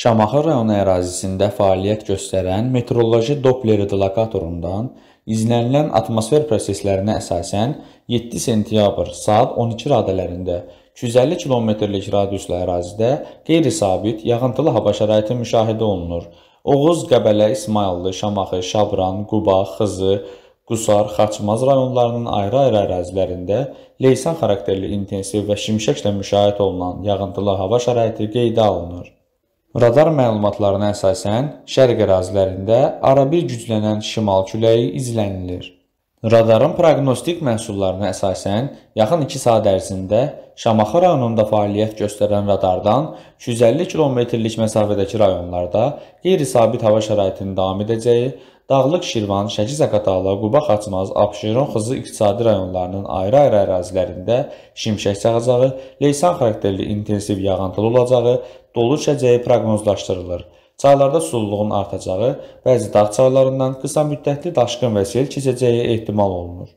Şamaxı rayonu ərazisində fəaliyyət göstərən meteoroloji Doppler dilaqatorundan izlənilən atmosfer proseslərinə əsasən 7 sentyabr saat 12 radələrində 250 kilometrlik radiuslu ərazidə qeyri-sabit yağıntılı hava şəraiti müşahidə olunur. Oğuz, Qəbələ, İsmayıllı, Şamaxı, Şabran, Quba, Xızı, Qusar, Xaçmaz rayonlarının ayrı-ayrı ərazilərində leysan xarakterli intensiv və şimşəklə müşahidə olunan yağıntılı hava şəraiti qeydə alınır. Radar məlumatlarına əsasən şərq ərazilərində arabir güclənən şimal küləyi izlənilir. Radarın proqnostik məhsullarına əsasən, yaxın 2 saat ərzində Şamaxı rayonunda fəaliyyət göstərən radardan 250 kilometrlik məsafədəki rayonlarda qeyri-sabit hava şəraitinin davam edəcəyi, Dağlıq Şirvan, Şəki Zaqatalı, Quba Xaçmaz, Abşeron Xızı iqtisadi rayonlarının ayrı-ayrı ərazilərində şimşək çaxacağı, leysan xarakterli intensiv yağıntılı olacağı, dolu düşəcəyi proqnozlaşdırılır. Çaylarda sululuğun artacağı, bəzi dağ çaylarından qısa müddətli daşqın və sel keçəcəyi ehtimal olunur.